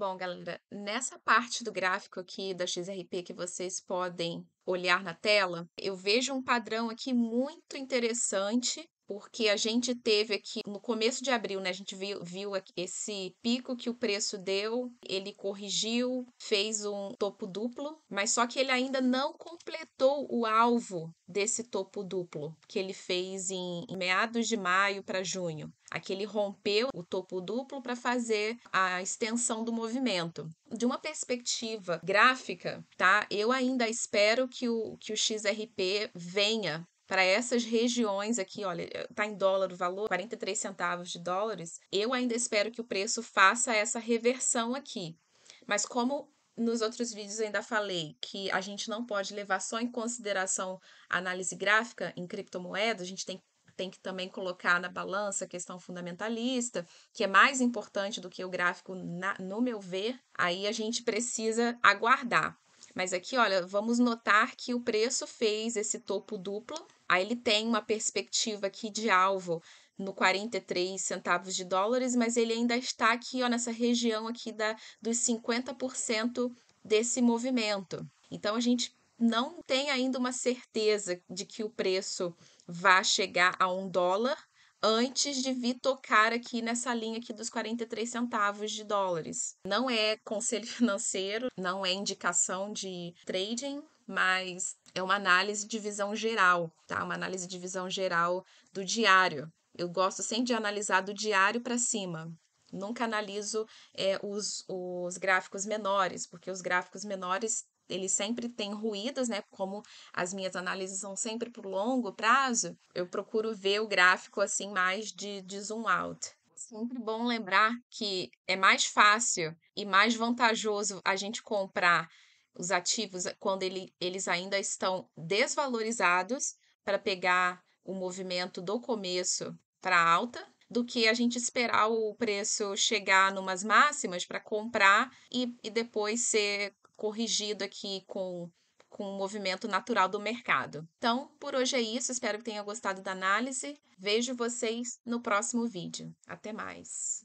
Bom, galera, nessa parte do gráfico aqui da XRP que vocês podem olhar na tela, eu vejo um padrão aqui muito interessante porque a gente teve aqui no começo de abril, né? A gente viu, viu esse pico que o preço deu, ele corrigiu, fez um topo duplo, mas só que ele ainda não completou o alvo desse topo duplo que ele fez em, em meados de maio para junho. Aqui ele rompeu o topo duplo para fazer a extensão do movimento. De uma perspectiva gráfica, tá? Eu ainda espero que o, que o XRP venha para essas regiões aqui, olha, eh, tá em dólar o valor, 43 centavos de dólares, eu ainda espero que o preço faça essa reversão aqui. Mas como nos outros vídeos eu ainda falei que a gente não pode levar só em consideração a análise gráfica em criptomoedas, a gente tem tem que também colocar na balança a questão fundamentalista, que é mais importante do que o gráfico, na, no meu ver, aí a gente precisa aguardar. Mas aqui, olha, vamos notar que o preço fez esse topo duplo, Aí ele tem uma perspectiva aqui de alvo no 43 centavos de dólares, mas ele ainda está aqui ó, nessa região aqui da, dos 50% desse movimento. Então a gente não tem ainda uma certeza de que o preço vá chegar a um dólar antes de vir tocar aqui nessa linha aqui dos 43 centavos de dólares. Não é conselho financeiro, não é indicação de trading, mas é uma análise de visão geral, tá? Uma análise de visão geral do diário. Eu gosto sempre de analisar do diário para cima. Nunca analiso é, os, os gráficos menores, porque os gráficos menores eles sempre têm ruídos, né? Como as minhas análises são sempre por longo prazo, eu procuro ver o gráfico assim mais de, de zoom out é sempre bom lembrar que é mais fácil e mais vantajoso a gente comprar os ativos eh, quando ele, eles ainda estão desvalorizados para pegar o movimento do começo para alta, do que a gente esperar o preço chegar numas máximas para comprar e, e depois ser corrigido aqui com com o movimento natural do mercado. Então, por hoje é isso. Espero que tenha gostado da análise. Vejo vocês no próximo vídeo. Até mais!